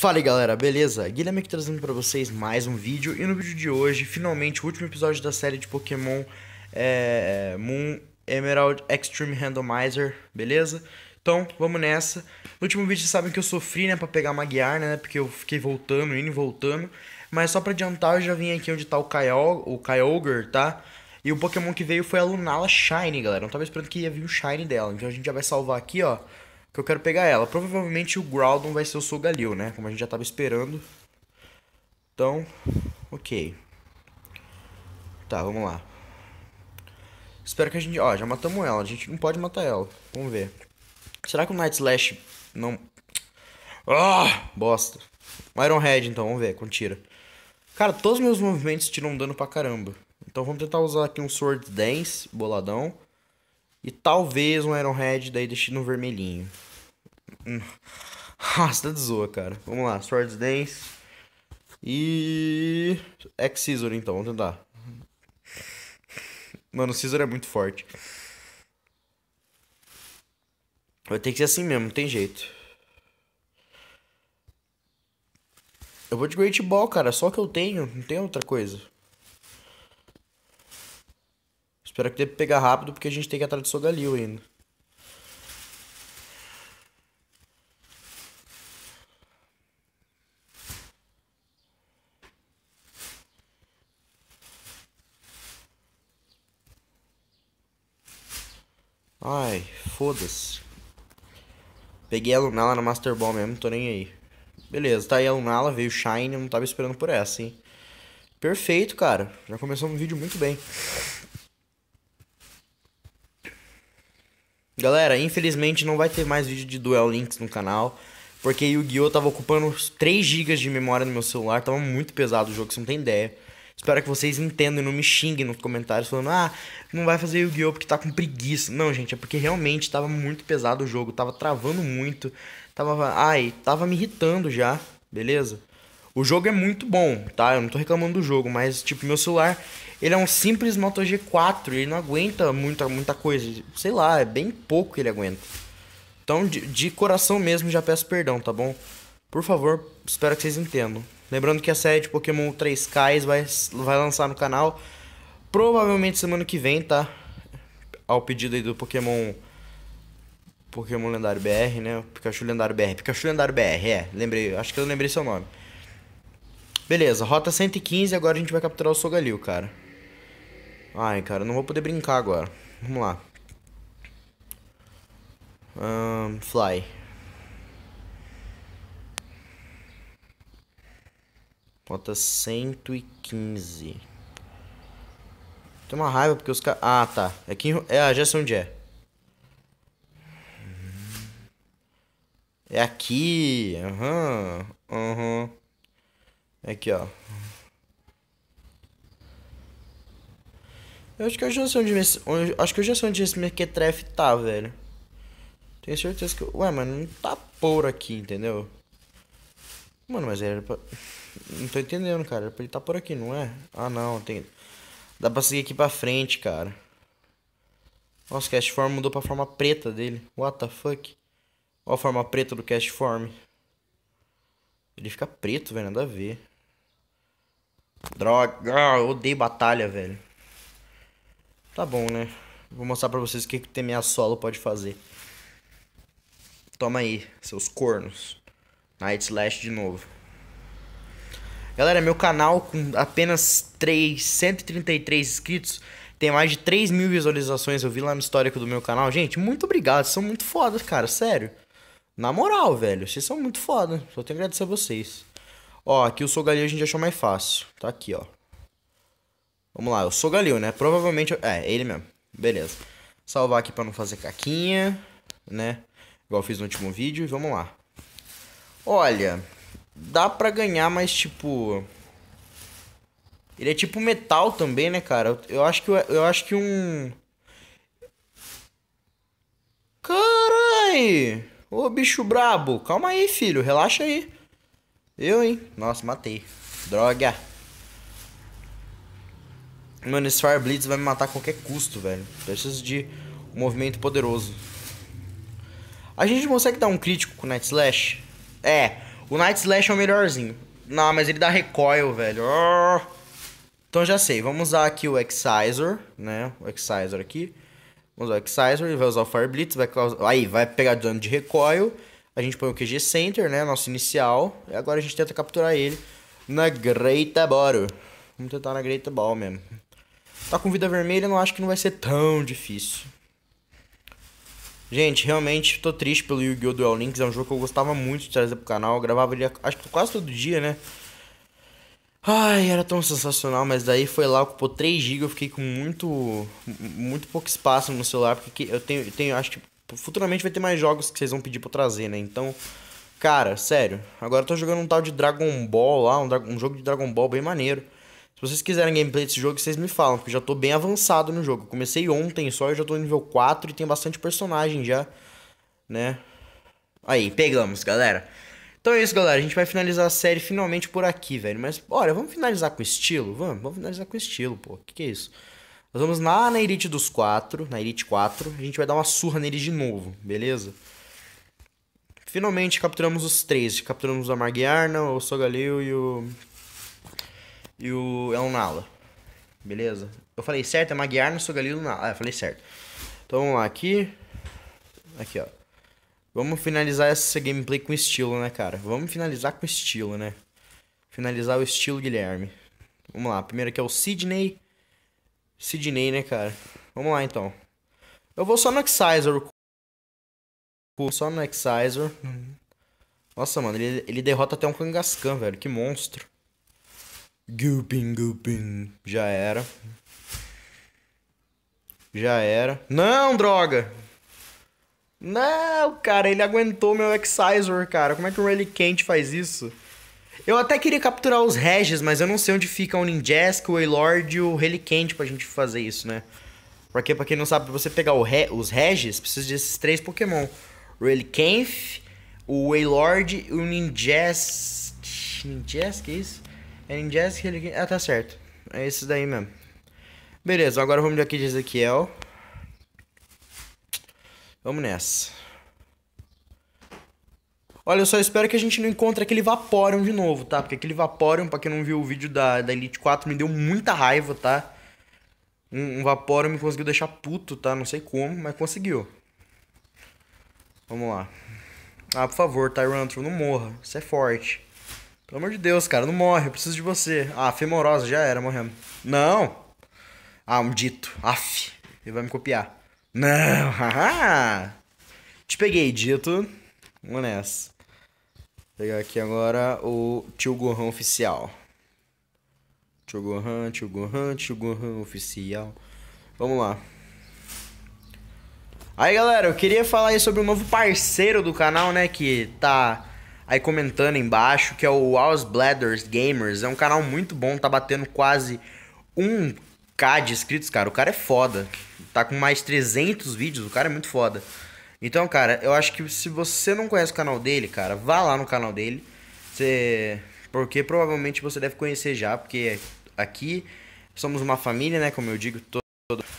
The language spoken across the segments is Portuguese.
Fala aí galera, beleza? Guilherme aqui trazendo para vocês mais um vídeo e no vídeo de hoje, finalmente, o último episódio da série de Pokémon é, Moon Emerald Extreme Randomizer, beleza? Então, vamos nessa. No último vídeo vocês sabem que eu sofri, né, pra pegar Magiar, né, porque eu fiquei voltando, indo e voltando. Mas só pra adiantar, eu já vim aqui onde tá o, Kyog o Kyogre, tá? E o Pokémon que veio foi a Lunala Shine, galera. Eu não tava esperando que ia vir o Shine dela. Então a gente já vai salvar aqui, ó que eu quero pegar ela. Provavelmente o Groudon vai ser o Solgaleo, né? Como a gente já estava esperando. Então, ok. Tá, vamos lá. Espero que a gente... Ó, já matamos ela. A gente não pode matar ela. Vamos ver. Será que o Night Slash não... Ah, bosta. Iron Head, então. Vamos ver com tira. Cara, todos os meus movimentos tiram dano pra caramba. Então vamos tentar usar aqui um Sword Dance, boladão. E talvez um Red, daí destino vermelhinho. Rasta hum. tá de zoa, cara. Vamos lá, Swords Dance. E. ex scissor então, vamos tentar. Mano, o Scissor é muito forte. Vai ter que ser assim mesmo, não tem jeito. Eu vou de Great Ball, cara, só que eu tenho, não tem outra coisa. Espero que dê pra pegar rápido, porque a gente tem que ir atrás do Sogalil ainda. Ai, foda-se. Peguei a Lunala na Master Ball mesmo, não tô nem aí. Beleza, tá aí a Lunala, veio Shine, eu não tava esperando por essa, hein. Perfeito, cara. Já começou um vídeo muito bem. Galera, infelizmente não vai ter mais vídeo de Duel Links no canal. Porque Yu-Gi-Oh! tava ocupando 3 GB de memória no meu celular. Tava muito pesado o jogo, você não tem ideia. Espero que vocês entendam e não me xinguem nos comentários falando, ah, não vai fazer Yu-Gi-Oh! porque tá com preguiça. Não, gente, é porque realmente tava muito pesado o jogo, tava travando muito, tava. Ai, tava me irritando já, beleza? O jogo é muito bom, tá? Eu não tô reclamando do jogo, mas tipo, meu celular, ele é um simples Moto G4, ele não aguenta muita, muita coisa. Sei lá, é bem pouco que ele aguenta. Então, de, de coração mesmo, já peço perdão, tá bom? Por favor, espero que vocês entendam. Lembrando que a série de Pokémon 3Ks vai, vai lançar no canal provavelmente semana que vem, tá? Ao pedido aí do Pokémon. Pokémon Lendário BR, né? Pikachu Lendário BR. Pikachu Lendário BR, é. Lembrei, acho que eu lembrei seu nome. Beleza, rota 115, agora a gente vai capturar o Sogalil, cara. Ai, cara, não vou poder brincar agora. Vamos lá. Um, fly. Rota 115. Tem uma raiva porque os caras... Ah, tá. Aqui é, é a gestão onde é. É aqui. Aham. Uhum. Aham. Uhum. Aqui, ó. Eu acho que eu já sei onde esse, acho que eu já sei onde esse mequetrefe tá, velho. Tenho certeza que... Ué, mas não tá por aqui, entendeu? Mano, mas era pra... Não tô entendendo, cara. Era pra ele tá por aqui, não é? Ah, não. Tem... Dá pra seguir aqui pra frente, cara. Nossa, o cast form mudou pra forma preta dele. What the fuck? Ó a forma preta do cast form. Ele fica preto, velho. Nada a ver. Droga, ah, eu odeio batalha, velho. Tá bom, né? Vou mostrar pra vocês o que, o TMA solo pode fazer. Toma aí, seus cornos. Night Slash de novo. Galera, meu canal com apenas 3, 133 inscritos tem mais de 3 mil visualizações. Eu vi lá no histórico do meu canal. Gente, muito obrigado. Vocês são muito fodas, cara. Sério. Na moral, velho. Vocês são muito fodas. Só tenho que agradecer a vocês. Ó, aqui o Sogalho a gente achou mais fácil. Tá aqui, ó. Vamos lá, o Sogalho, né? Provavelmente... É, ele mesmo. Beleza. Salvar aqui pra não fazer caquinha, né? Igual eu fiz no último vídeo. E vamos lá. Olha, dá pra ganhar, mas tipo... Ele é tipo metal também, né, cara? Eu acho que, eu acho que um... Carai! Ô, bicho brabo. Calma aí, filho. Relaxa aí. Eu, hein? Nossa, matei. Droga. Mano, esse Fire Blitz vai me matar a qualquer custo, velho. Preciso de um movimento poderoso. A gente consegue dar um crítico com o Night Slash? É, o Night Slash é o melhorzinho. Não, mas ele dá recoil, velho. Oh. Então já sei, vamos usar aqui o Excisor, né? O Excisor aqui. Vamos usar o Excisor, ele vai usar o Fire Blitz, vai causar... Aí, vai pegar dano de recoil a gente põe o QG Center, né? Nosso inicial. E agora a gente tenta capturar ele na Greita Boro. Vamos tentar na Greita Ball mesmo. Tá com vida vermelha, não acho que não vai ser tão difícil. Gente, realmente tô triste pelo Yu-Gi-Oh! Duel Links. É um jogo que eu gostava muito de trazer pro canal. Eu gravava ele acho que quase todo dia, né? Ai, era tão sensacional, mas daí foi lá, ocupou 3 GB, eu fiquei com muito muito pouco espaço no celular, porque eu tenho, eu tenho acho que Tipo, futuramente vai ter mais jogos que vocês vão pedir pra eu trazer, né? Então, cara, sério. Agora eu tô jogando um tal de Dragon Ball lá, um, um jogo de Dragon Ball bem maneiro. Se vocês quiserem gameplay desse jogo, vocês me falam, porque já tô bem avançado no jogo. Eu comecei ontem só, eu já tô no nível 4 e tem bastante personagem já, né? Aí, pegamos, galera. Então é isso, galera. A gente vai finalizar a série finalmente por aqui, velho. Mas, olha, vamos finalizar com estilo? Vamos, vamos finalizar com estilo, pô. O que, que é isso? Nós vamos lá na Elite dos quatro, na Elite 4, a gente vai dar uma surra nele de novo, beleza? Finalmente capturamos os três. Capturamos a Margiarna, o Sogaleu e o. E o Elnala. Beleza? Eu falei certo, é Margiarna, Sogaleu e Elnala. Ah, eu falei certo. Então vamos lá, aqui. Aqui, ó. Vamos finalizar essa gameplay com estilo, né, cara? Vamos finalizar com estilo, né? Finalizar o estilo Guilherme. Vamos lá, primeiro aqui é o Sidney. Sidney, né, cara? Vamos lá, então. Eu vou só no Excisor. Só no Excisor. Uhum. Nossa, mano, ele, ele derrota até um Kangaskhan, velho. Que monstro. Gupin, Gupin. Já era. Já era. Não, droga! Não, cara, ele aguentou meu Excisor, cara. Como é que um Kent faz isso? Eu até queria capturar os Regis, mas eu não sei onde fica o Ninjask, o Waylord e o Reliquente pra gente fazer isso, né? Porque, pra quem não sabe, pra você pegar Re os Regis, precisa desses três Pokémon. O Relicanth, o Waylord e o Ninjask. Ninjask, é isso? É Ninjask e Relicanth. Ah, tá certo. É esses daí mesmo. Beleza, agora vamos aqui de Ezequiel. Vamos nessa. Olha, eu só espero que a gente não encontre aquele Vaporeon de novo, tá? Porque aquele Vaporeon, pra quem não viu o vídeo da, da Elite 4, me deu muita raiva, tá? Um, um Vaporeon me conseguiu deixar puto, tá? Não sei como, mas conseguiu. Vamos lá. Ah, por favor, Tyrantro, não morra. Você é forte. Pelo amor de Deus, cara, não morre. Eu preciso de você. Ah, Femorosa, já era, morrendo. Não! Ah, um dito. Aff. Ele vai me copiar. Não! Haha! Te peguei, dito. Vamos nessa pegar aqui agora o Tio Gohan oficial. Tio Gohan, Tio Gohan, Tio Gohan oficial. Vamos lá. Aí galera, eu queria falar aí sobre um novo parceiro do canal, né? Que tá aí comentando embaixo, que é o House Bladders Gamers. É um canal muito bom, tá batendo quase 1k de inscritos, cara. O cara é foda. Tá com mais 300 vídeos, o cara é muito foda. Então, cara, eu acho que se você não conhece o canal dele, cara, vá lá no canal dele. Você... Porque provavelmente você deve conhecer já, porque aqui somos uma família, né? Como eu digo, todo,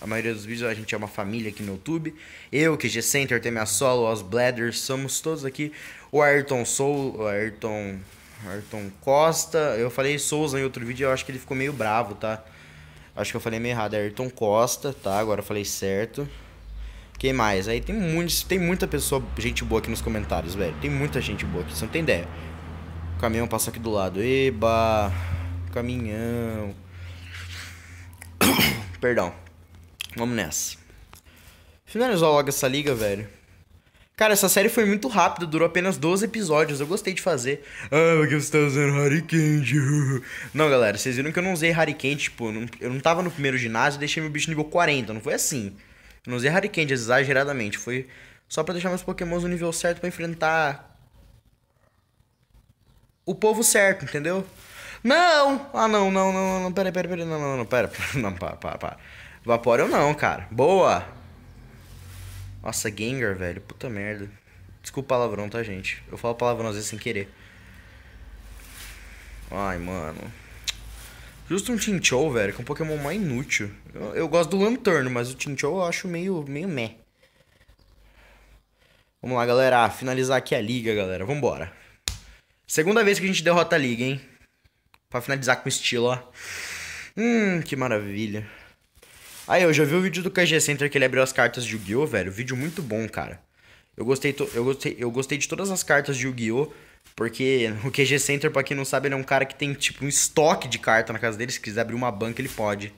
a maioria dos vídeos a gente é uma família aqui no YouTube. Eu, que G Center, tem minha solo, os Bladders, somos todos aqui. O Ayrton Soul, o Ayrton. Ayrton Costa. Eu falei Souza em outro vídeo, eu acho que ele ficou meio bravo, tá? Acho que eu falei meio errado, é Ayrton Costa, tá? Agora eu falei certo. Quem mais? Aí tem muitos, tem muita pessoa, gente boa aqui nos comentários, velho. Tem muita gente boa aqui, você não tem ideia. O caminhão passa aqui do lado. Eba! Caminhão. Perdão. Vamos nessa. Finalizou logo essa liga, velho. Cara, essa série foi muito rápida, durou apenas 12 episódios. Eu gostei de fazer. Ah, porque você tá usando Harikente. não, galera, vocês viram que eu não usei Harikente, tipo, eu não tava no primeiro ginásio e deixei meu bicho nível 40. Não foi assim. Não usei Candy exageradamente. Foi só para deixar meus pokémons no nível certo para enfrentar... O povo certo, entendeu? Não! Ah, não, não, não, não, pera, pera, pera, não, não, não, pera, não, para, para, para. Vaporeon não, cara. Boa! Nossa, Gengar, velho, puta merda. Desculpa o palavrão, tá, gente? Eu falo palavrão às vezes sem querer. Ai, mano. Justo um Chinchou, velho, que é um Pokémon mais inútil. Eu, eu gosto do Lanterno, mas o Chinchou eu acho meio, meio meh. Vamos lá, galera. Ah, finalizar aqui a liga, galera. Vambora. Segunda vez que a gente derrota a liga, hein? Pra finalizar com estilo, ó. Hum, que maravilha. Aí, eu já vi o vídeo do KG Center que ele abriu as cartas de Yu-Gi-Oh, velho. Vídeo muito bom, cara. Eu gostei, eu gostei, eu gostei de todas as cartas de Yu-Gi-Oh! Porque o QG Center, pra quem não sabe, ele é um cara que tem, tipo, um estoque de carta na casa dele. Se quiser abrir uma banca, ele pode.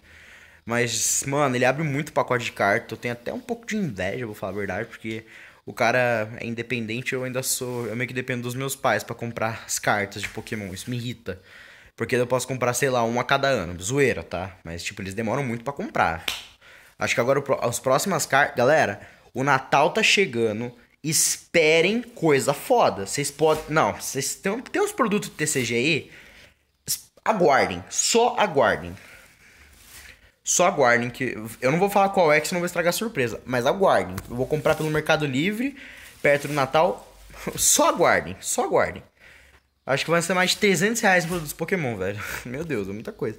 Mas, mano, ele abre muito pacote de carta. Eu tenho até um pouco de inveja, vou falar a verdade, porque o cara é independente eu ainda sou. Eu meio que dependo dos meus pais para comprar as cartas de Pokémon. Isso me irrita. Porque eu posso comprar, sei lá, uma a cada ano. Zoeira, tá? Mas, tipo, eles demoram muito para comprar. Acho que agora os próximas cartas. Galera, o Natal tá chegando. Esperem coisa foda. Vocês podem. Não, vocês têm, tem os produtos de aí. Aguardem. Só aguardem. Só aguardem que. Eu não vou falar qual é, que senão vou estragar a surpresa. Mas aguardem. Eu vou comprar pelo Mercado Livre, perto do Natal. Só aguardem. Só aguardem. Acho que vai ser mais de 300 reais produtos Pokémon, velho. Meu Deus, é muita coisa.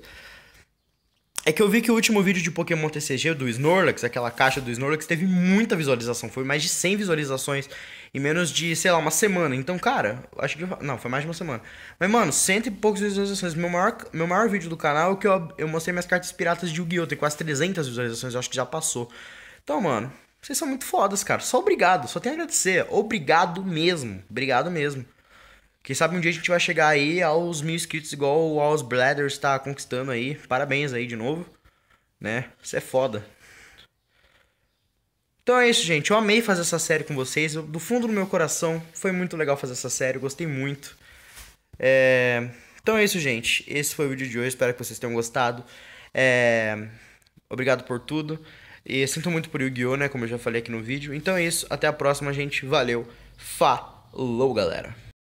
É que eu vi que o último vídeo de Pokémon TCG do Snorlax, aquela caixa do Snorlax, teve muita visualização. Foi mais de 100 visualizações em menos de, sei lá, uma semana. Então, cara, acho que. Não, foi mais de uma semana. Mas, mano, cento e poucas visualizações. Meu maior, meu maior vídeo do canal é que eu, eu mostrei minhas cartas piratas de Yu-Gi-Oh! Tem quase 300 visualizações, eu acho que já passou. Então, mano, vocês são muito fodas, cara. Só obrigado, só tenho a agradecer. Obrigado mesmo. Obrigado mesmo. Quem sabe um dia a gente vai chegar aí aos mil inscritos, igual o Aos Bladders tá conquistando aí. Parabéns aí de novo. Né? Isso é foda. Então é isso, gente. Eu amei fazer essa série com vocês. Eu, do fundo do meu coração, foi muito legal fazer essa série. Eu gostei muito. É... Então é isso, gente. Esse foi o vídeo de hoje. Espero que vocês tenham gostado. É... Obrigado por tudo. E sinto muito por Yu-Gi-Oh!, né? Como eu já falei aqui no vídeo. Então é isso. Até a próxima, gente. Valeu. Falou, galera.